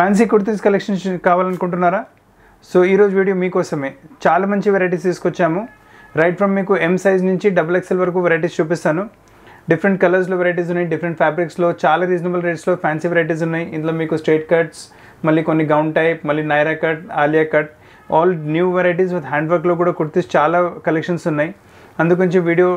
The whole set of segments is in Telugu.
ఫ్యాన్సీ కుర్తీస్ కలెక్షన్స్ కావాలనుకుంటున్నారా సో ఈరోజు వీడియో మీకోసమే చాలా మంచి వెరైటీస్ తీసుకొచ్చాము రైట్ ఫ్రమ్ మీకు ఎం సైజ్ నుంచి డబుల్ ఎక్స్ఎల్ వరకు వెరైటీస్ చూపిస్తాను డిఫరెంట్ కలర్స్లో వెరైటీస్ ఉన్నాయి డిఫరెంట్ ఫ్యాబ్రిక్స్లో చాలా రీజనబుల్ రేట్స్లో ఫ్యాన్సీ వెరైటీస్ ఉన్నాయి ఇందులో మీకు స్ట్రైట్ కట్స్ మళ్ళీ కొన్ని గౌన్ టైప్ మళ్ళీ Naira cut Alia cut all new varieties with hand వర్క్లో కూడా కుర్తీస్ చాలా కలెక్షన్స్ ఉన్నాయి అందుకొంచెం వీడియో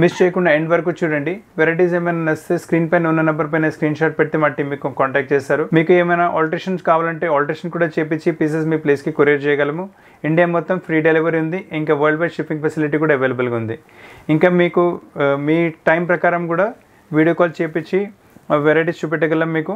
మిస్ చేయకుండా ఎండ్ వరకు చూడండి వెరైటీస్ ఏమైనా నచ్చితే స్క్రీన్ పైన ఉన్న నెంబర్ పైన స్క్రీన్ షాట్ పెడితే మా టీం మీకు కాంటాక్ట్ చేస్తారు మీకు ఏమైనా ఆల్టరేషన్స్ కావాలంటే ఆల్టరేషన్ కూడా చేపించి పీసెస్ మీ ప్లేస్కి కొరియర్ చేయగలము ఇండియా మొత్తం ఫ్రీ డెలివరీ ఉంది ఇంకా వరల్డ్ వైడ్ షిప్పింగ్ ఫెసిలిటీ కూడా అవైలబుల్గా ఉంది ఇంకా మీకు మీ టైం ప్రకారం కూడా వీడియో కాల్ చేపించి వెరైటీస్ చూపెట్టగలం మీకు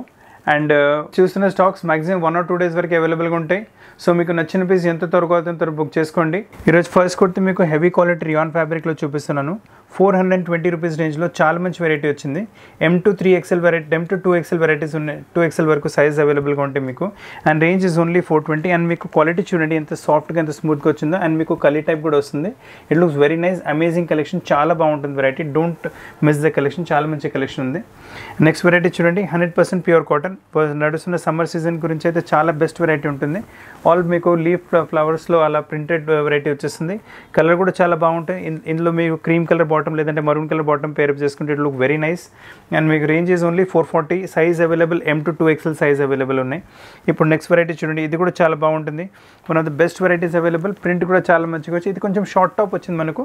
అండ్ చూస్తున్న stocks maximum one or two days వరకు అవైలబుల్గా ఉంటాయి సో మీకు నచ్చిన పీస్ ఎంత త్వరగా అవుతుందో బుక్ చేసుకోండి ఈరోజు ఫస్ట్ కుర్తి మీకు హెవీ క్వాలిటీ రియాన్ ఫ్యాబ్రిక్లో చూపిస్తున్నాను ఫోర్ హండ్రెడ్ ట్వంటీ రూపీస్ రేంజ్లో చాలా మంచి వెరైటీ వచ్చింది M to three XL variety M to two XL varieties ఉన్నాయి టూ ఎక్సెల్ వరకు సైజ్ అవైలబుల్గా ఉంటాయి మీకు and range is only four twenty and మీకు క్వాలిటీ చూడండి ఎంత సాఫ్ట్గా ఎంత స్మూత్గా వచ్చిందో అండ్ మీకు కలీ టైప్ కూడా వస్తుంది it looks very nice amazing collection చాలా బాగుంటుంది variety don't miss the collection చాలా మంచి కలెక్షన్ ఉంది నెక్స్ట్ వెరైటీ చూడండి హండ్రెడ్ పర్సెంట్ ప్యూర్ కాటన్ నడుస్తున్న సమ్మర్ సీజన్ గురించి అయితే చాలా బెస్ట్ వెరైటీ ఉంటుంది ఆల్ మీకు లీఫ్ ఫ్లవర్స్లో అలా ప్రింటెడ్ వెరైటీ వచ్చేస్తుంది కలర్ కూడా చాలా బాగుంటుంది ఇందులో మీకు క్రీమ్ కలర్ బాటిల్ బాటమ్ లేదంటే మరూన్ కలర్ బాటమ్ పేరప్ చేసుకుంటే it look very nice and మీకు range is only four forty size available M to two XL size available ఉన్నాయి ఇప్పుడు నెక్స్ట్ వెరైటీ చూడండి ఇది కూడా చాలా బాగుంటుంది one of the best varieties available print కూడా చాలా మంచిగా వచ్చి ఇది కొంచెం షార్ట్ టాప్ వచ్చింది మనకు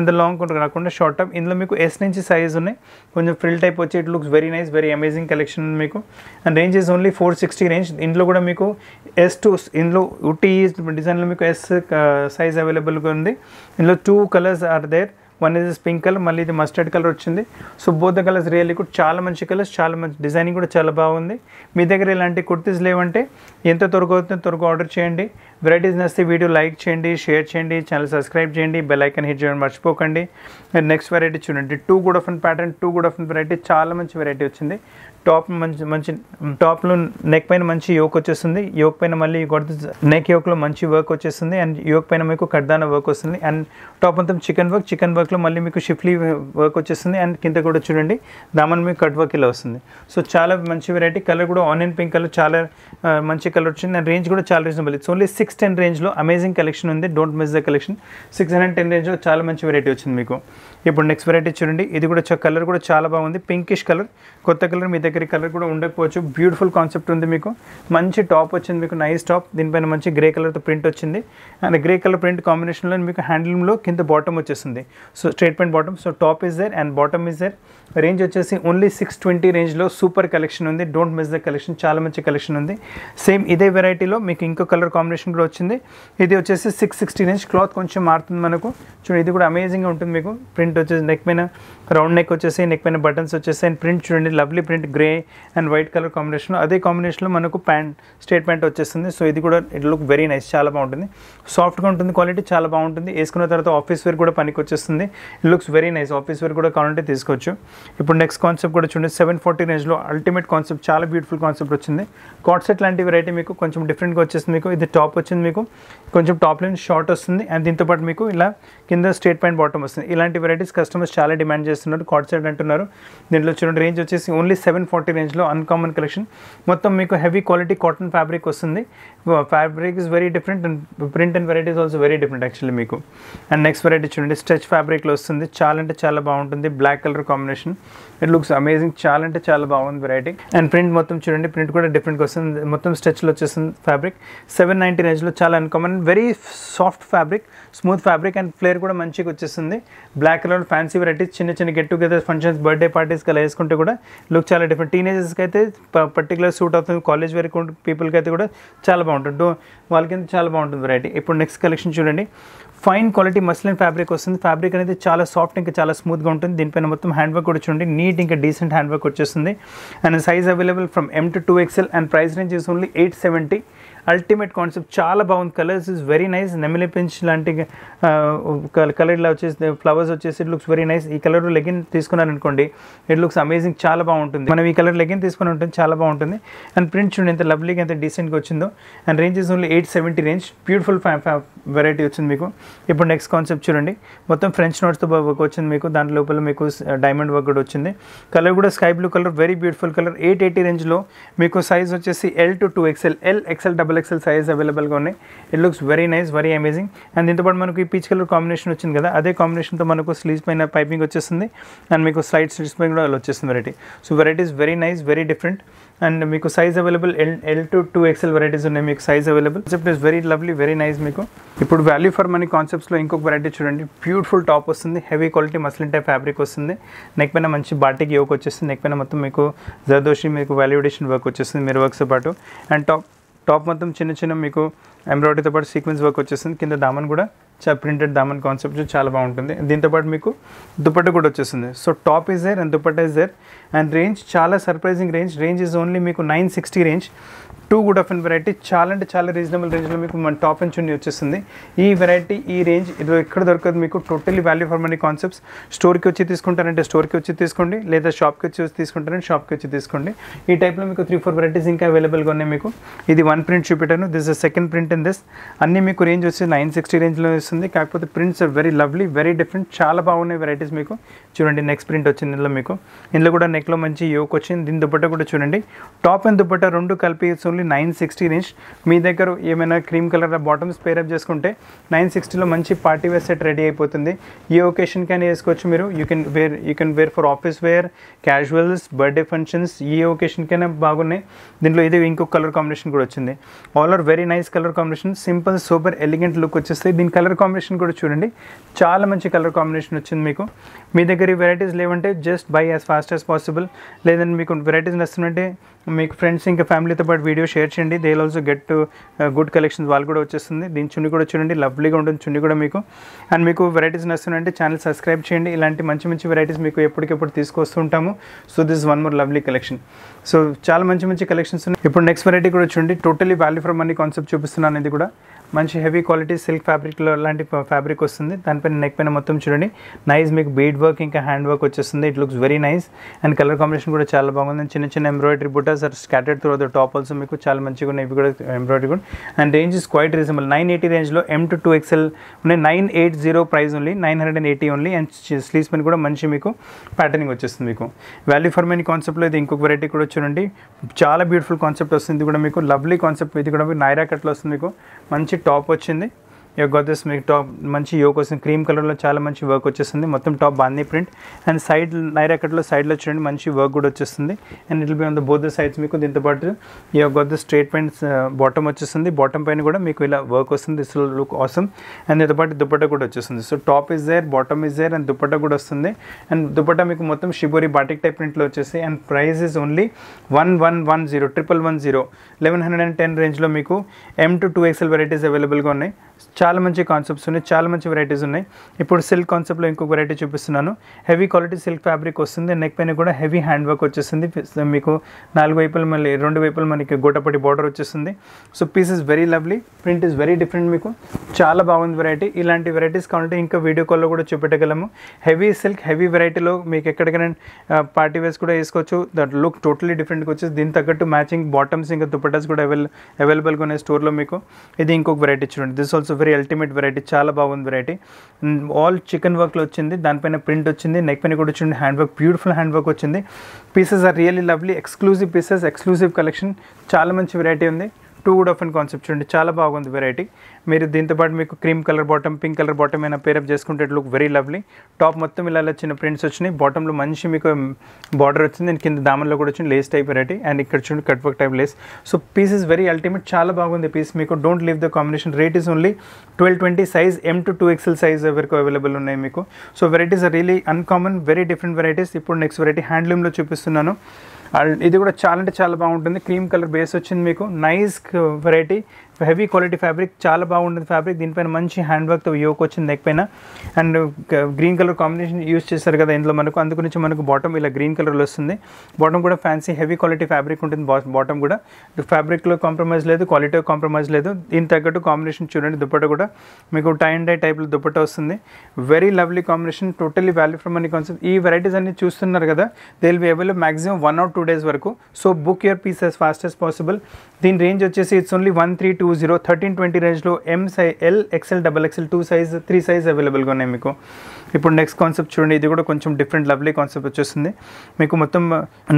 అంత లాంగ్ కొంచెం కాకుండా షార్ట్ టాప్ ఇందులో మీకు ఎస్ నుంచి సైజ్ ఉన్నాయి కొంచెం ఫ్రిల్ టైప్ వచ్చి it looks very nice very amazing collection మీకు and range is only four sixty range ఇందులో కూడా మీకు ఎస్ టూ ఇందులో ఉటీ డిజైన్లో మీకు ఎస్ సైజ్ అవైలబుల్గా ఉంది ఇందులో two colours are there one is pink colour మళ్ళీ ఇది మస్టర్డ్ కలర్ వచ్చింది సో బోధ కలర్స్ రియల్లీ కూడా చాలా మంచి కలర్స్ చాలా మంచి డిజైనింగ్ కూడా చాలా బాగుంది మీ దగ్గర ఇలాంటి కుర్తీస్ లేవంటే ఎంత త్వరగా అవుతుందో త్వరగా ఆర్డర్ చేయండి వెరైటీస్ నచ్చితే వీడియో లైక్ చేయండి షేర్ చేయండి ఛానల్ సబ్స్క్రైబ్ చేయండి బెల్ ఐకన్ హిట్ చేయడం మర్చిపోకండి మీరు నెక్స్ట్ వెరైటీ చూడండి too good of pattern too good of variety చాలా మంచి వెరైటీ వచ్చింది టాప్ మంచి మంచి టాప్లో నెక్ పైన మంచి యోక్ వచ్చేస్తుంది యోక్ పైన మళ్ళీ కొడుతు నెక్ యోక్లో మంచి వర్క్ వచ్చేస్తుంది అండ్ యోక్ పైన మీకు కడ్దాన వర్క్ వస్తుంది అండ్ టాప్ అంతా చికెన్ వర్క్ చికెన్ వర్క్లో మళ్ళీ మీకు షిఫ్లీ వర్క్ వచ్చేస్తుంది అండ్ కింద కూడా చూడండి దామన్ మీకు కట్ వర్క్ ఇలా వస్తుంది సో చాలా మంచి వెరైటీ కలర్ కూడా ఆనియన్ పింక్ కలర్ చాలా మంచి కలర్ వచ్చింది అండ్ రేంజ్ కూడా చాలా reasonable it's only six six ten రేంజ్లో అమేజింగ్ కలెక్షన్ ఉంది don't miss the collection six hundred ten రేంజ్లో చాలా మంచి వెరైటీ వచ్చింది మీకు ఇప్పుడు నెక్స్ట్ వెరైటీ చూడండి ఇది కూడా కలర్ కూడా చాలా బాగుంది పింకిష్ కలర్ కొత్త కలర్ మీ దగ్గర కలర్ కూడా ఉండకపోవచ్చు బ్యూటిఫుల్ కాన్సెప్ట్ ఉంది మీకు మంచి టాప్ వచ్చింది మీకు నైస్ టాప్ దీనిపైన మంచి గ్రే కలర్తో ప్రింట్ వచ్చింది అండ్ గ్రే కలర్ ప్రింట్ కాంబినేషన్లో మీకు హ్యాండ్లూమ్లో కింద బాటమ్ వచ్చేసింది so straight paint bottom so top is there and bottom is there range వచ్చేసి ఓన్లీ సిక్స్ ట్వంటీ రేంజ్లో సూపర్ కలెక్షన్ ఉంది డోంట్ మిస్ ద కలెక్షన్ చాలా మంచి కలెక్షన్ ఉంది సేమ్ ఇదే వెరైటీలో మీకు ఇంకో కలర్ కాంబినేషన్ కూడా వచ్చింది ఇది వచ్చేసి సిక్స్ సిక్స్టీ రేంజ్ క్లాత్ కొంచెం మారుతుంది మనకు చూడండి ఇది కూడా అమేజింగ్గా ఉంటుంది మీకు ప్రింట్ ప్రింట్ వచ్చేసి నెక్ పైన రౌండ్ నెక్ వచ్చేసి నెక్ పైన బటన్స్ వచ్చేసి అండ్ ప్రింట్ చూడండి lovely print grey and white colour combination అదే కాంబినేషన్లో మనకు ప్యాంట్ స్టేట్ ప్యాంట్ వచ్చేస్తుంది సో ఇది కూడా ఇట్ లుక్ వెరీ నైస్ చాలా బాగుంటుంది సాఫ్ట్గా ఉంటుంది క్వాలిటీ చాలా బాగుంటుంది వేసుకున్న తర్వాత ఆఫీస్ వేర్ కూడా పనికి వచ్చేస్తుంది it looks very nice office wear కూడా కావాలంటే తీసుకోవచ్చు ఇప్పుడు నెక్స్ట్ కాన్సెప్ట్ కూడా చూడండి సెవెన్ ఫార్టీ రేంజ్లో అల్టిమేట్ కాన్సెప్ట్ చాలా బ్యూటిఫుల్ కాన్సెప్ట్ వచ్చింది కాట్ సెట్ లాంటి వెరైటీ మీకు కొంచెం డిఫరెంట్గా వచ్చేస్తుంది మీకు ఇది టాప్ వచ్చింది మీకు కొంచెం టాప్ లైన్ షార్ట్ వస్తుంది అండ్ దీంతోపాటు మీకు ఇలా కింద స్టేట్ ప్యాంట్ బాటమ్ వస్తుంది ఇలాంటి వెరైటీ వెరైటీస్ కస్టమర్స్ చాలా డిమాండ్ చేస్తున్నారు కాట్ సెట్ అంటున్నారు దీంట్లో చూడండి రేంజ్ వచ్చేసి ఓన్లీ సెవెన్ ఫార్టీ రేంజ్లో అన్కామన్ కలెక్షన్ మొత్తం మీకు హెవీ క్వాలిటీ కాటన్ ఫ్యాబ్రిక్ వస్తుంది fabric is very different and print and varieties also very different actually మీకు అండ్ నెక్స్ట్ వెరైటీ చూడండి స్ట్రెచ్ ఫ్యాబ్రిక్లో వస్తుంది చాలా అంటే చాలా బాగుంటుంది black colour combination it looks amazing చాలా అంటే చాలా బాగుంది వెరైటీ అండ్ ప్రింట్ మొత్తం చూడండి ప్రింట్ కూడా డిఫరెంట్గా వస్తుంది మొత్తం స్ట్రెచ్లో వచ్చేస్తుంది ఫ్యాబ్రిక్ సెవెన్ నైంటీ రేంజ్లో చాలా uncommon very soft fabric smooth fabric and flare కూడా మంచిగా వచ్చేస్తుంది బ్లాక్ పిల్లలు ఫ్యాన్సీ వెరైటీస్ చిన్న చిన్న గెట్ టుగెదర్ ఫంక్షన్స్ బర్త్డే పార్టీస్కి అలా వేసుకుంటే కూడా లుక్ చాలా డిఫరెంట్ టీనేజర్స్కి అయితే పర్టికులర్ సూట్ అవుతుంది కాలేజ్ వరకు పీపుల్కి అయితే కూడా చాలా బాగుంటుంది వాళ్ళకి చాలా బాగుంటుంది వెరైటీ ఇప్పుడు నెక్స్ట్ కలెక్షన్ చూడండి ఫైన్ క్వాలిటీ మస్లిన్ ఫ్యాబ్రిక్ వస్తుంది ఫ్యాబ్రిక్ అనేది చాలా సాఫ్ట్ ఇంకా చాలా స్మూత్గా ఉంటుంది దీనిపైన మొత్తం హ్యాండ్ వర్క్ కూడా చూడండి నీట్ ఇంకా డీసెంట్ హ్యాండ్ వర్క్ వచ్చేస్తుంది and size available from M to two XL and price range is only eight seventy ultimate concept చాలా బాగుంది కలర్స్ ఇస్ వెరీ నైస్ నెమిలి పించ్ లాంటి కలర్ ఇలా వచ్చేసి ఫ్లవర్స్ వచ్చేసి ఇట్ లుక్స్ వెరీ నైస్ ఈ కలర్ లెగిన్ తీసుకున్నారనుకోండి ఇట్ లుక్స్ అమేజింగ్ చాలా బాగుంటుంది మనం ఈ కలర్ లెగిన్ తీసుకుని ఉంటుంది చాలా బాగుంటుంది అండ్ ప్రింట్ చూడండి ఎంత లవ్లీగా ఎంత డీసెంట్గా వచ్చిందో and range is only eight seventy range beautiful variety వచ్చింది మీకు ఇప్పుడు నెక్స్ట్ కాన్సెప్ట్ చూడండి మొత్తం ఫ్రెంచ్ నోట్స్తో వర్క్ వచ్చింది మీకు దాని లోపల మీకు డైమండ్ వర్క్ కూడా వచ్చింది కలర్ కూడా sky blue colour very beautiful colour eight eighty రేంజ్లో మీకు సైజ్ వచ్చేసి L to two XL L XL double double XL size అవైలబుల్గా ఉన్నాయి it looks very nice very amazing and దీంతోపాటు మనకు పీచ్ కలర్ కాంబినేషన్ వచ్చింది కదా అదే కాంబినేషన్తో మనకు స్లీవ్స్ పైన పైపింగ్ వచ్చేస్తుంది అండ్ మీకు స్లైడ్ స్లీవ్స్ పైన కూడా వచ్చేస్తుంది variety so varieties very nice very different and మీకు size available L L to two XL varieties ఉన్నాయి మీకు size available concept is very lovely very nice మీకు ఇప్పుడు వాల్యూ ఫర్ మనీ కాన్సెప్ట్స్లో ఇంకొక వెరైటీ చూడండి బ్యూటిఫుల్ టాప్ వస్తుంది heavy quality muslin type fabric వస్తుంది నెక్ పైన మంచి బాటికి యోక్ వచ్చేస్తుంది నెక్ పైన మొత్తం మీకు జరదోషి మీకు వాల్యూడేషన్ వర్క్ వచ్చేస్తుంది మీరు వర్క్స్తో పాటు అండ్ టాప్ టాప్ మొత్తం చిన్న చిన్న మీకు ఎంబ్రాయిడరీతో పాటు సీక్వెన్స్ వర్క్ వచ్చేస్తుంది కింద దామన్ కూడా చాలా ప్రింటెడ్ దామన్ కాన్సెప్ట్ చాలా బాగుంటుంది దీంతోపాటు మీకు దుప్పట్ట కూడా వచ్చేస్తుంది so top is there and dupatta is there and range చాలా surprising range range is only మీకు nine sixty range too good of and variety చాలా అంటే చాలా రీజనబుల్ రేంజ్లో మీకు మన టాప్ అండ్ చున్నీ వచ్చేస్తుంది ఈ వెరైటీ ఈ రేంజ్ ఇది ఎక్కడ దొరకదు మీకు totally value for money concepts స్టోర్కి వచ్చి తీసుకుంటారంటే స్టోర్కి వచ్చి తీసుకోండి లేదా షాప్కి వచ్చి తీసుకుంటారంటే షాప్కి వచ్చి తీసుకోండి ఈ టైప్లో మీకు త్రీ ఫోర్ వెరైటీస్ ఇంకా అవైలబుల్గా ఉన్నాయి మీకు ఇది వన్ ప్రింట్ చూపెట్టాను this is second print in this అన్నీ మీకు రేంజ్ వచ్చి నైన్ సిక్స్టీ రేంజ్లో వస్తుంది కాకపోతే prints are very lovely very different చాలా బాగున్నాయి వెరైటీస్ మీకు చూడండి నెక్స్ట్ ప్రింట్ వచ్చింది ఇందులో మీకు ఇందులో కూడా నెక్స్ట్ నెక్లో మంచి యోక్ వచ్చింది దీని దుపట్టా కూడా చూడండి టాప్ అండ్ దుపట్టా రెండు కలిపి ఓన్లీ నైన్ సిక్స్టీ రేంజ్ మీ దగ్గర ఏమైనా క్రీమ్ కలర్ బాటమ్స్ పేరప్ చేసుకుంటే నైన్ సిక్స్టీలో మంచి పార్టీ వేర్ సెట్ రెడీ అయిపోతుంది ఈ ఒకేషన్ కానీ వేసుకోవచ్చు మీరు you can wear you can wear for office wear casuals birthday functions ఈ ఒకేషన్ కైనా బాగున్నాయి దీంట్లో ఇది ఇంకో కలర్ కాంబినేషన్ కూడా వచ్చింది all are very nice colour combination simple super elegant look వచ్చేస్తాయి దీని కలర్ కాంబినేషన్ కూడా చూడండి చాలా మంచి కలర్ కాంబినేషన్ వచ్చింది మీకు మీ దగ్గర ఈ వెరైటీస్ లేవంటే just buy as fast as possible flexible లేదంటే మీకు వెరైటీస్ నచ్చుతుందంటే మీకు ఫ్రెండ్స్ ఇంకా ఫ్యామిలీతో పాటు వీడియో షేర్ చేయండి they also get to good collections వాళ్ళు కూడా వచ్చేస్తుంది దీని చున్ని కూడా చూడండి లవ్లీగా ఉంటుంది చున్ని కూడా మీకు అండ్ మీకు వెరైటీస్ నచ్చుతుందంటే ఛానల్ సబ్స్క్రైబ్ చేయండి ఇలాంటి మంచి మంచి వెరైటీస్ మీకు ఎప్పటికెప్పుడు తీసుకొస్తుంటాము so this one more lovely collection so చాలా మంచి మంచి కలెక్షన్స్ ఉన్నాయి ఇప్పుడు నెక్స్ట్ వెరైటీ కూడా చూడండి totally value from money concept చూపిస్తున్నాను ఇది కూడా మంచి హెవీ క్వాలిటీ సిల్క్ ఫ్యాబ్రిక్లో లాంటి ఫ్యాబ్రిక్ వస్తుంది దానిపైన నెక్ పైన మొత్తం చూడండి నైస్ మీకు బీడ్ వర్క్ ఇంకా హ్యాండ్ వర్క్ వచ్చేస్తుంది it looks very nice and colour combination కూడా చాలా బాగుంది చిన్న చిన్న ఎంబ్రాయిడరీ బుట్ట బుటాస్ are scattered through the top also మీకు చాలా మంచిగా ఉన్నాయి ఇవి కూడా ఎంబ్రాయిడరీ కూడా and range is quite reasonable nine eighty రేంజ్లో ఎం టు టూ ఎక్స్ఎల్ ఉన్నాయి nine eight zero price only nine hundred and eighty only and sleeves పని కూడా మంచి మీకు ప్యాటర్నింగ్ వచ్చేస్తుంది మీకు వాల్యూ ఫర్ మనీ కాన్సెప్ట్లో ఇది ఇంకొక వెరైటీ కూడా చూడండి చాలా బ్యూటిఫుల్ కాన్సెప్ట్ వస్తుంది ఇది కూడా మీకు లవ్లీ కాన్సెప్ట్ ఇది కూడా మీకు నైరా కట్లో వస్తుంది మీకు మంచి టాప్ వచ్చింది ఈ గట్ మీకు టాప్ మంచి యోగ వస్తుంది క్రీమ్ కలర్లో చాలా మంచి వర్క్ వచ్చేస్తుంది మొత్తం టాప్ బాగానే ప్రింట్ అండ్ సైడ్ నైరాకట్లో సైడ్లో చూడండి మంచి వర్క్ కూడా వచ్చేస్తుంది and it be on the both the sides మీకు దీంతో పాటు ఈ got the straight pants bottom వచ్చేస్తుంది బాటమ్ పైన కూడా మీకు ఇలా వర్క్ వస్తుంది దిస్ లుక్ ఆసమ్ అండ్ దీంతో పాటు దుప్పట కూడా వచ్చేస్తుంది so top is there bottom is there and dupatta కూడా వస్తుంది అండ్ దుప్పట మీకు మొత్తం షిబోరి బాటిక్ టైప్ ప్రింట్లో వచ్చేసి and price is only one one one zero triple one zero eleven hundred and ten రేంజ్లో మీకు M to two XL varieties అవైలబుల్గా ఉన్నాయి చాలా మంచి కాన్సెప్ట్స్ ఉన్నాయి చాలా మంచి వెరైటీస్ ఉన్నాయి ఇప్పుడు సిల్క్ కాన్సెప్ట్లో ఇంకొక వెరైటీ చూపిస్తున్నాను హెవీ క్వాలిటీ సిల్క్ ఫ్యాబ్రిక్ వస్తుంది నెక్ పైన కూడా హెవీ హ్యాండ్ వర్క్ వచ్చేసింది మీకు నాలుగు వైపులు మళ్ళీ రెండు వైపులు మనకి గోటపటి బార్డర్ వచ్చేస్తుంది so piece is very lovely print is very different మీకు చాలా బాగుంది వెరైటీ ఇలాంటి వెరైటీస్ కావాలంటే ఇంకా వీడియో కాల్లో కూడా చూపెట్టగలము హెవీ సిల్క్ హెవీ వెరైటీలో మీకు ఎక్కడికైనా పార్టీ వేస్ కూడా వేసుకోవచ్చు దట్ లుక్ టోటలీ డిఫరెంట్గా వచ్చేసి దీని తగ్గట్టు మ్యాచింగ్ బాటమ్స్ ఇంకా దుప్పటాస్ కూడా అవైల అవైలబుల్గా ఉన్నాయి స్టోర్లో మీకు ఇది ఇంకొక వెరైటీ చూడండి this also very ultimate variety చాలా బాగుంది వెరైటీ ఆల్ చికెన్ వర్క్లో వచ్చింది దానిపైన ప్రింట్ వచ్చింది నెక్ పైన కూడా వచ్చింది hand work beautiful hand work వచ్చింది pieces are really lovely exclusive pieces exclusive collection చాలా మంచి వెరైటీ ఉంది too wood of and concept చూడండి చాలా బాగుంది వెరైటీ మీరు దీంతోపాటు మీకు cream colour bottom pink colour bottom అయినా పేరప్ చేసుకుంటే it look very lovely top మొత్తం ఇలా చిన్న ప్రింట్స్ వచ్చినాయి బాటంలో మంచి మీకు బార్డర్ um, వచ్చింది అండ్ కింద దామన్లో కూడా వచ్చింది లేస్ టైప్ వెరైటీ అండ్ ఇక్కడ చూడండి cut work type lace so piece is very ultimate చాలా బాగుంది పీస్ మీకు don't leave the combination rate is only twelve twenty size M to two XL size వరకు అవైలబుల్ ఉన్నాయి మీకు so varieties are really uncommon very different varieties ఇప్పుడు నెక్స్ట్ వెరైటీ హ్యాండ్లూమ్లో చూపిస్తున్నాను అండ్ ఇది కూడా చాలా అంటే చాలా బాగుంటుంది క్రీమ్ కలర్ బేస్ వచ్చింది మీకు nice variety heavy quality fabric చాలా బాగుంటుంది ఫ్యాబ్రిక్ దీనిపైన మంచి హ్యాండ్ వర్క్తో యోక్ వచ్చింది neck and green colour combination use చేశారు కదా ఇందులో మనకు అందుకు నుంచి మనకు బాటమ్ ఇలా గ్రీన్ కలర్లో వస్తుంది బాటమ్ కూడా ఫ్యాన్సీ హెవీ క్వాలిటీ ఫ్యాబ్రిక్ ఉంటుంది బాటమ్ కూడా ఫ్యాబ్రిక్లో కాంప్రమైజ్ లేదు క్వాలిటీ కాంప్రమైజ్ లేదు దీని తగ్గట్టు కాంబినేషన్ చూడండి దుప్పట కూడా మీకు టై అండ్ డై టైప్లో దుప్పట వస్తుంది very lovely combination totally value from money concept ఈ వెరైటీస్ అన్ని చూస్తున్నారు కదా they will be available maximum one or two days వరకు so book your piece as fast as possible దీని రేంజ్ వచ్చేసి it's only one three two two zero thirteen twenty రేంజ్లో M size L XL double XL two size three size అవైలబుల్గా ఉన్నాయి మీకు ఇప్పుడు నెక్స్ట్ కాన్సెప్ట్ చూడండి ఇది కూడా కొంచెం డిఫరెంట్ లవ్లీ కాన్సెప్ట్ వచ్చేస్తుంది మీకు మొత్తం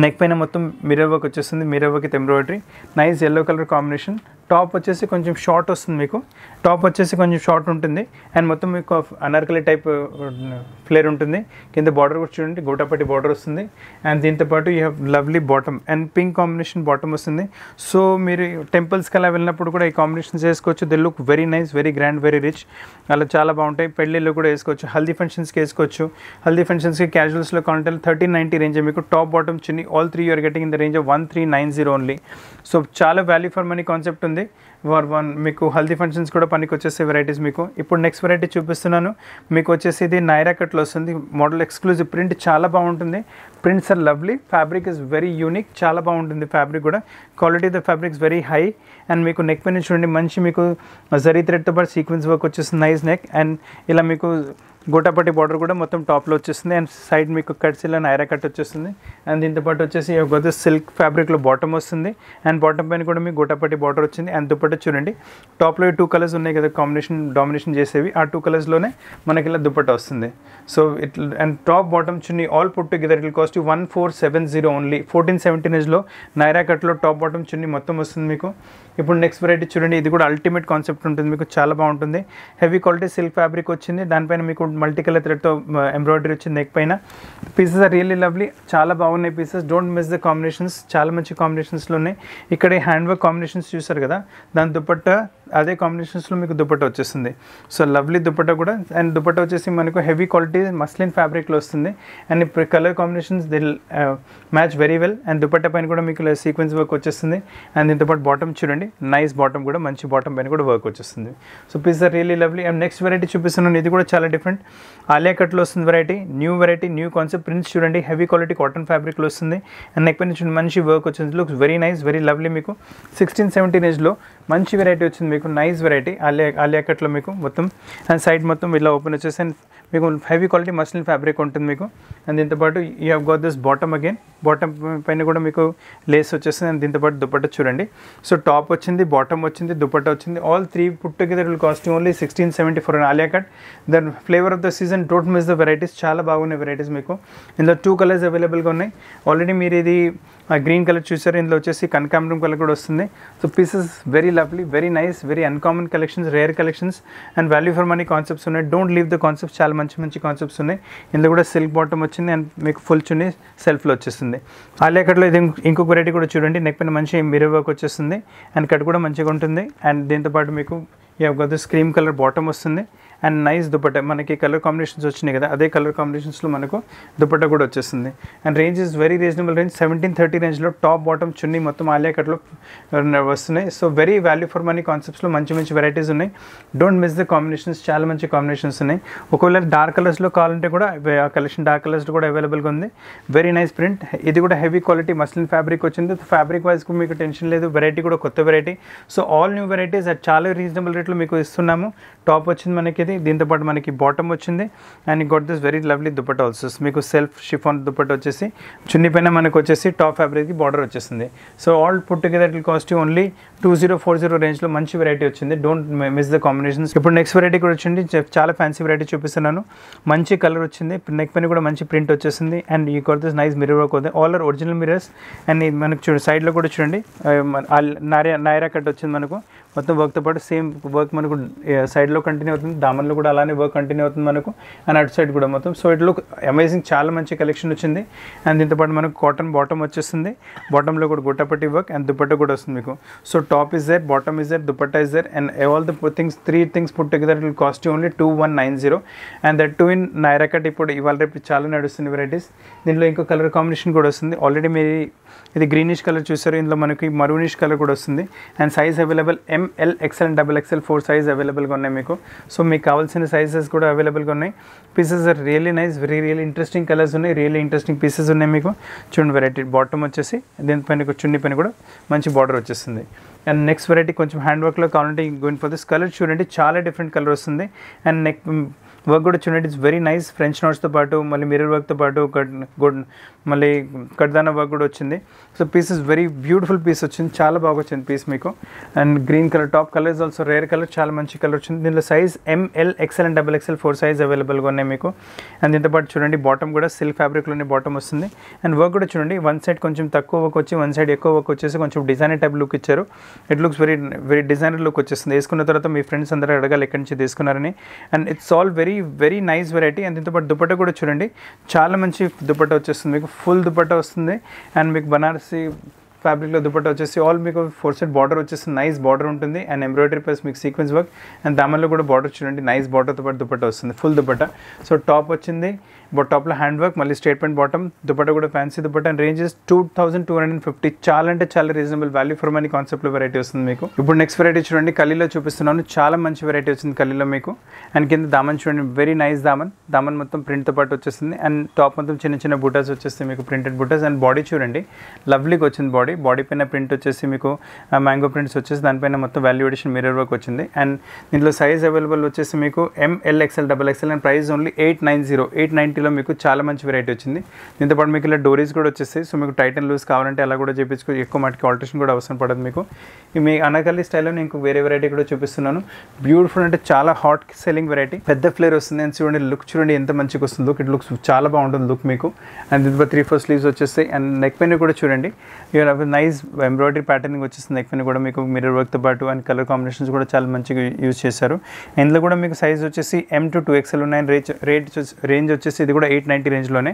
నెక్ uh, పైన మొత్తం మిర్రర్ వర్క్ వచ్చేస్తుంది mirror work embroidery nice yellow colour combination top వచ్చేసి కొంచెం షార్ట్ వస్తుంది మీకు టాప్ వచ్చేసి కొంచెం షార్ట్ ఉంటుంది అండ్ మొత్తం మీకు అనర్కలి టైప్ ఫ్లేర్ ఉంటుంది కింద బార్డర్ కూడా చూడండి గోటాపట్టి బార్డర్ వస్తుంది అండ్ దీంతోపాటు you have lovely bottom and pink combination bottom వస్తుంది సో మీరు టెంపుల్స్కి అలా వెళ్ళినప్పుడు కూడా ఈ కాంబినేషన్ చేసుకోవచ్చు they look very nice very grand very rich అలా చాలా బాగుంటాయి పెళ్ళిళ్ళు కూడా వేసుకోవచ్చు హల్దీ ఫంక్షన్ ఫంక్షన్స్కి వేసుకోవచ్చు హెల్దీ ఫంక్షన్స్కి క్యాజువల్స్లో కావాలంటే థర్టీన్ నైంటీ రేంజ్ మీకు టాప్ బాటమ్ చిన్ని all three you're getting in the range one three nine zero only so చాలా వాల్యూ ఫర్ మనీ కాన్సెప్ట్ ఉంది వార్ వన్ మీకు హెల్దీ ఫంక్షన్స్ కూడా పనికి వచ్చేసే వెరైటీస్ మీకు ఇప్పుడు నెక్స్ట్ వెరైటీ చూపిస్తున్నాను మీకు వచ్చేసి ఇది నైరా కట్లో వస్తుంది మోడల్ ఎక్స్క్లూజివ్ ప్రింట్ చాలా బాగుంటుంది prints are lovely fabric is very unique చాలా బాగుంటుంది ఫ్యాబ్రిక్ కూడా quality of the fabrics very high and మీకు నెక్ పైన చూడండి మంచి మీకు జరీ థ్రెడ్తో పాటు సీక్వెన్స్ వర్క్ వచ్చేసి నైస్ నెక్ అండ్ ఇలా మీకు గోటాపట్టి బార్డర్ కూడా మొత్తం టాప్లో వచ్చేస్తుంది అండ్ సైడ్ మీకు కట్సిల్ అని ఐరా కట్ వచ్చేస్తుంది అండ్ దీంతో పాటు వచ్చేసి ఒక సిల్క్ ఫ్యాబ్రిక్లో బాటమ్ వస్తుంది అండ్ బాటమ్ పైన కూడా మీకు గోటాపట్టి బార్డర్ వచ్చింది అండ్ దుప్పట్ట చూడండి టాప్లో టూ కలర్స్ ఉన్నాయి కదా కాంబినేషన్ డామినేషన్ చేసేవి ఆ టూ కలర్స్లోనే మనకి ఇలా దుప్పట్ట వస్తుంది so it and top bottom chunni all put together it cost one four seven zero only fourteen seventeen ఏజ్లో నైరా కట్లో టాప్ బాటమ్ చున్నీ మొత్తం వస్తుంది మీకు ఇప్పుడు నెక్స్ట్ వెరైటీ చూడండి ఇది కూడా అల్టిమేట్ కాన్సెప్ట్ ఉంటుంది మీకు చాలా బాగుంటుంది హెవీ క్వాలిటీ సిల్క్ ఫ్యాబ్రిక్ వచ్చింది దానిపైన మీకు మల్టీ కలర్ థ్రెడ్తో ఎంబ్రాయిడరీ వచ్చింది నెక్ పైన పీసెస్ ఆర్ రియల్లీ లవ్లీ చాలా బాగున్నాయి pieces don't miss the combinations చాలా మంచి కాంబినేషన్స్లో ఉన్నాయి ఇక్కడ హ్యాండ్ వర్క్ కాంబినేషన్స్ చూసారు కదా దాని దుప్పట్ట అదే కాంబినేషన్స్లో మీకు దుపట్ట వచ్చేస్తుంది సో లవ్లీ దుపట్ట కూడా అండ్ దుపట్ట వచ్చేసి మనకు హెవీ క్వాలిటీ మస్లిన్ ఫ్యాబ్రిక్లో వస్తుంది అండ్ ఇప్పుడు colour combinations they'll match very well and dupatta పైన కూడా మీకు సీక్వెన్స్ వర్క్ వచ్చేస్తుంది అండ్ దీంతోపాటు బాటమ్ చూడండి నైస్ బాటమ్ కూడా మంచి బాటమ్ పైన కూడా వర్క్ వచ్చేస్తుంది so piece are really lovely and next variety చూపిస్తున్నాను ఇది కూడా చాలా డిఫరెంట్ ఆలియా కట్లో వస్తుంది variety new variety new concept prints చూడండి హెవీ క్వాలిటీ కాటన్ ఫ్యాబ్రిక్లో వస్తుంది అండ్ నెక్ పైన మంచి వర్క్ వచ్చింది looks very nice very lovely మీకు సిక్స్టీన్ సెవెంటీన్ ఏజ్లో మంచి వెరైటీ వచ్చింది మీకు నైస్ వెరైటీ అలియా అలియా కట్లో మీకు మొత్తం అండ్ సైడ్ మొత్తం ఇలా ఓపెన్ వచ్చేసి అండ్ మీకు హెవీ క్వాలిటీ మస్లిన్ ఫ్యాబ్రిక్ ఉంటుంది మీకు అండ్ దీంతోపాటు you have got this bottom again bottom పైన కూడా మీకు లేస్ వచ్చేస్తుంది అండ్ దీంతోపాటు దుప్పట్ట చూడండి సో టాప్ వచ్చింది బాటమ్ వచ్చింది దుప్పట్ట వచ్చింది all three put together will cost only sixteen seventy four and Alia cut then flavour of the season don't miss the varieties చాలా బాగున్నాయి వెరైటీస్ మీకు ఇందులో టూ కలర్స్ అవైలబుల్గా ఉన్నాయి ఆల్రెడీ మీరు ఇది గ్రీన్ కలర్ చూసారు ఇందులో వచ్చేసి రూమ్ కలర్ కూడా వస్తుంది so pieces very lovely very nice very uncommon collections rare collections and value for money concepts ఉన్నాయి డోంట్ లీవ్ ద కాన్సెప్ట్స్ చాలా మంచి మంచి కాన్సెప్ట్స్ ఉన్నాయి ఇందులో కూడా సిల్క్ బాటమ్ వచ్చింది అండ్ మీకు ఫుల్ చున్నీ సెల్ఫ్లో వచ్చేస్తుంది ఉంటుంది ఆలియాకట్లో ఇది ఇంకొక వెరైటీ కూడా చూడండి నెక్ పైన మంచి మిరర్ వర్క్ వచ్చేస్తుంది అండ్ కట్ కూడా మంచిగా ఉంటుంది అండ్ దీంతోపాటు మీకు ఈ యొక్క స్క్రీమ్ కలర్ బాటమ్ వస్తుంది అండ్ నైస్ దుపట్టా మనకి కలర్ కాంబినేషన్స్ వచ్చినాయి కదా అదే కలర్ కాంబినేషన్స్లో మనకు దుపట్టా కూడా వచ్చేస్తుంది and range is very reasonable range seventeen thirty రేంజ్లో టాప్ బాటమ్ చున్నీ మొత్తం ఆలియా కట్లో వస్తున్నాయి so very value for money కాన్సెప్ట్స్లో మంచి మంచి వెరైటీస్ ఉన్నాయి డోంట్ మిస్ ద కాంబినేషన్స్ చాలా మంచి కాంబినేషన్స్ ఉన్నాయి ఒకవేళ డార్క్ కలర్స్లో కావాలంటే కూడా ఆ కలెక్షన్ డార్క్ కలర్స్ కూడా అవైలబుల్గా ఉంది వెరీ నైస్ ప్రింట్ ఇది కూడా హెవీ క్వాలిటీ మస్లిన్ ఫ్యాబ్రిక్ వచ్చింది ఫ్యాబ్రిక్ వైజ్ మీకు టెన్షన్ లేదు వెరైటీ కూడా కొత్త variety so all new varieties at చాలా రీజనబుల్ రేట్లో మీకు ఇస్తున్నాము టాప్ వచ్చింది మనకి ఇది వచ్చింది దీంతోపాటు మనకి బాటమ్ వచ్చింది and got this very lovely dupatta also మీకు సెల్ఫ్ షిఫాన్ దుపట్ట వచ్చేసి చున్ని పైన మనకు వచ్చేసి టాప్ ఫ్యాబ్రిక్కి బార్డర్ వచ్చేసింది so all put together it cost only two zero four zero రేంజ్లో మంచి వెరైటీ వచ్చింది డోంట్ మిస్ ద కాంబినేషన్స్ ఇప్పుడు నెక్స్ట్ వెరైటీ కూడా వచ్చింది చాలా ఫ్యాన్సీ వెరైటీ చూపిస్తున్నాను మంచి కలర్ వచ్చింది నెక్ పైన కూడా మంచి ప్రింట్ వచ్చేసింది అండ్ ఈ కొత్త nice mirror work all are original mirrors and మనకు చూడండి సైడ్లో కూడా చూడండి నైరా నైరా కట్ వచ్చింది మనకు మొత్తం వర్క్తో పాటు సేమ్ వర్క్ మనకు సైడ్లో కంటిన్యూ అవుతుంది దామన్లో కూడా అలానే వర్క్ కంటిన్యూ అవుతుంది మనకు అండ్ అటు సైడ్ కూడా మొత్తం సో ఇట్లో అమేజింగ్ చాలా మంచి కలెక్షన్ వచ్చింది అండ్ దీంతో పాటు మనకు కాటన్ బాటమ్ వచ్చేస్తుంది బాటంలో కూడా గుట్టపట్టి వర్క్ అండ్ దుప్పట్ట కూడా వస్తుంది మీకు so top is there bottom is there dupatta is there and all the things three things put together it cost only two one nine zero and that two in Naira cut ఇప్పుడు ఇవాళ రేపు చాలా నడుస్తుంది వెరైటీస్ దీంట్లో ఇంకో కలర్ కాంబినేషన్ కూడా వస్తుంది ఆల్రెడీ మీరు ఇది గ్రీనిష్ కలర్ చూసారు ఇందులో మనకి మరూనిష్ కలర్ కూడా వస్తుంది and size available M medium L XL and double XL four size అవైలబుల్గా ఉన్నాయి మీకు సో మీకు కావాల్సిన సైజెస్ కూడా అవైలబుల్గా ఉన్నాయి pieces are really nice very real interesting colours ఉన్నాయి రియల్లీ ఇంట్రెస్టింగ్ పీసెస్ ఉన్నాయి మీకు చూడండి వెరైటీ బాటమ్ వచ్చేసి దీనిపైన చున్నీ పైన కూడా మంచి బార్డర్ వచ్చేస్తుంది అండ్ నెక్స్ట్ వెరైటీ కొంచెం హ్యాండ్ వర్క్లో కావాలంటే గోయిన్ ఫర్ దిస్ కలర్ చూడండి చాలా డిఫరెంట్ కలర్ వస్తుంది అండ్ నెక్ వర్క్ కూడా చూడండి ఇట్స్ వెరీ నైస్ ఫ్రెంచ్ నోట్స్తో పాటు మళ్ళీ మిర్రర్ వర్క్తో పాటు కట్ గుడ్ మళ్ళీ కడ్దానా వర్క్ కూడా వచ్చింది so piece is very beautiful piece వచ్చింది చాలా బాగా వచ్చింది పీస్ మీకు and green colour top colour is also rare colour చాలా మంచి కలర్ వచ్చింది దీనిలో size M L XL and double XL four size అవైలబుల్గా ఉన్నాయి మీకు అండ్ దీంతో పాటు చూడండి బాటమ్ కూడా సిల్క్ ఫ్యాబ్రిక్లోనే బాటమ్ వస్తుంది అండ్ వర్క్ కూడా చూడండి వన్ సైడ్ కొంచెం తక్కువ వర్క్ వచ్చి వన్ సైడ్ ఎక్కువ వర్క్ వచ్చేసి కొంచెం డిజైనర్ టైప్ లుక్ ఇచ్చారు it looks very very designer look వచ్చేస్తుంది వేసుకున్న తర్వాత మీ ఫ్రెండ్స్ అందరూ అడగాలి ఎక్కడి నుంచి తీసుకున్నారని and it's all very very very nice variety and దీంతోపాటు దుప్పట్ట కూడా చూడండి చాలా మంచి దుపట్టా వచ్చేస్తుంది మీకు ఫుల్ దుపట్టా వస్తుంది అండ్ మీకు బనారసి ఫ్యాబ్రిక్లో దుప్పట్ట వచ్చేసి ఆల్ మీకు ఫోర్ సెట్ బార్డర్ వచ్చేసి నైస్ బార్డర్ ఉంటుంది అండ్ ఎంబ్రాయిడరీ ప్లస్ మీకు సీక్వెన్స్ వర్క్ అండ్ దామన్లో కూడా బార్డర్ చూడండి నైస్ బార్డర్తో పాటు దుపట్టా వస్తుంది ఫుల్ దుపట్టా సో టాప్ వచ్చింది టాప్లో హ్యాండ్ వర్క్ మళ్ళీ స్టేట్మెంట్ బాటమ్ దుపట్టా కూడా fancy dupatta and ranges two thousand two hundred and fifty చాలా అంటే చాలా రీజనబుల్ వాల్యూ ఫర్ మనీ లో వెరైటీ వస్తుంది మీకు ఇప్పుడు నెక్స్ట్ వెరైటీ చూడండి కలీలో చూపిస్తున్నాను చాలా మంచి వెరైటీ వచ్చింది కలీలో మీకు అండ్ కింద దామన్ చూడండి వెరీ నైస్ దామన్ దామన్ మొత్తం ప్రింట్తో పాటు వచ్చేస్తుంది అండ్ టాప్ మొత్తం చిన్న చిన్న బుటాస్ వచ్చేస్తాయి మీకు ప్రింటెడ్ బుటాస్ అండ్ బాడీ చూడండి లవ్లీగా వచ్చింది బాడీ బాడీ పైన ప్రింట్ వచ్చేసి మీకు మ్యాంగో ప్రింట్స్ వచ్చేసి దానిపైన మొత్తం వాల్యుయేషన్ మిర్రర్ వర్క్ వచ్చింది అండ్ దీంట్లో సైజ్ అవైలబుల్ వచ్చేసి మీకు M L XL double XL and price only eight nine zero eight ninety రేంజ్లో మీకు చాలా మంచి వెరైటీ వచ్చింది దీంతోపాటు మీకు ఇలా డోరీస్ కూడా వచ్చేస్తాయి సో మీకు టైటన్ లూస్ కావాలంటే అలా కూడా చేయించుకో ఎక్కువ మటుకు ఆల్ట్రేషన్ కూడా అవసరం పడదు మీకు మీ అనకల్లి స్టైల్లో నేను వేరే వెరైటీ కూడా చూపిస్తున్నాను బ్యూటిఫుల్ అంటే చాలా హాట్ సెల్లింగ్ వెరైటీ పెద్ద ఫ్లేర్ వస్తుంది అండ్ చూడండి లుక్ చూడండి ఎంత మంచిగా వస్తుంది లుక్ ఇట్ లుక్స్ చాలా బాగుంటుంది లుక్ మీకు అండ్ దీంతో త్రీ ఫోర్ స్లీవ్స్ వచ్చేస్తాయి అండ్ నెక్ పెన్ కూడా చూడండి నైస్ ఎంబ్రాయిడరీ ప్యాటర్నింగ్ వచ్చేస్తుంది నెక్ పెన్ కూడా మీకు మిర్రర్ వర్క్తో పాటు అండ్ కలర్ కాంబినేషన్స్ కూడా చాలా మంచిగా యూజ్ చేశారు ఇందులో కూడా మీకు సైజ్ వచ్చేసి ఎం టు టూ ఎక్స్ఎల్ ఉన్నాయి రేంజ్ రేట్ రేంజ్ వచ్చేసి ఇది కూడా ఎయిట్ నైంటీ రేంజ్లోనే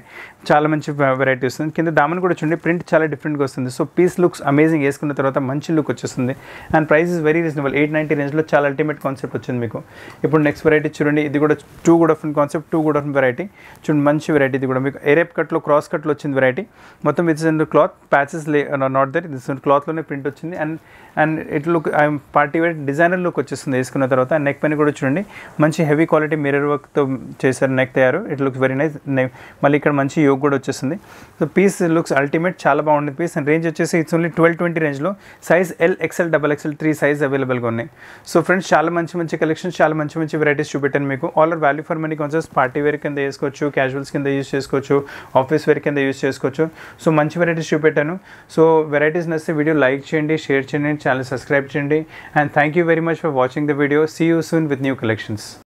చాలా మంచి వెరైటీ వస్తుంది కింద దామన్ కూడా చూడండి ప్రింట్ చాలా డిఫరెంట్గా వస్తుంది సో పీస్ లుక్స్ అమేజింగ్ వేసుకున్న తర్వాత మంచి లుక్ వచ్చేస్తుంది and price is very reasonable eight ninety రేంజ్లో చాలా అల్టిమేట్ కాన్సెప్ట్ వచ్చింది మీకు ఇప్పుడు నెక్స్ట్ వెరైటీ చూడండి ఇది కూడా too good of concept too good of variety చూడండి మంచి వెరైటీ ఇది కూడా మీకు ఎరేప్ కట్లో క్రాస్ కట్లో వచ్చింది వెరైటీ మొత్తం ఇన్ క్లాత్ ప్యాచెస్ లే నాట్ దట్ ఇది క్లాత్లోనే ప్రింట్ వచ్చింది and and it look party wear designer look వచ్చేస్తుంది వేసుకున్న తర్వాత నెక్ పైన కూడా చూడండి మంచి హెవీ క్వాలిటీ మిర్రర్ వర్క్తో చేశారు నెక్ తయారు ఇట్ లుక్స్ వెరీ నైస్ మళ్ళీ ఇక్కడ మంచి యోగ్ కూడా వచ్చేస్తుంది సో పీస్ లుక్స్ అల్టిమేట్ చాలా బాగుంది పీస్ అండ్ రేంజ్ వచ్చేసి ఇట్స్ ఓన్లీ ట్వెల్వ్ ట్వంటీ రేంజ్లో size L XL double XL three size అవైలబుల్గా ఉన్నాయి సో ఫ్రెండ్స్ చాలా మంచి మంచి కలెక్షన్స్ చాలా మంచి మంచి వెరైటీస్ చూపెట్టాను మీకు all are value for money కొంచెం పార్టీ వేర్ కింద వేసుకోవచ్చు క్యాజువల్స్ కింద యూస్ చేసుకోవచ్చు ఆఫీస్ వేర్ కింద యూస్ చేసుకోవచ్చు సో మంచి వెరైటీస్ చూపెట్టాను సో వెరైటీస్ నచ్చితే వీడియో లైక్ చేయండి షేర్ చేయండి channel subscribe today, and thank you very much for watching the video see you soon with new collections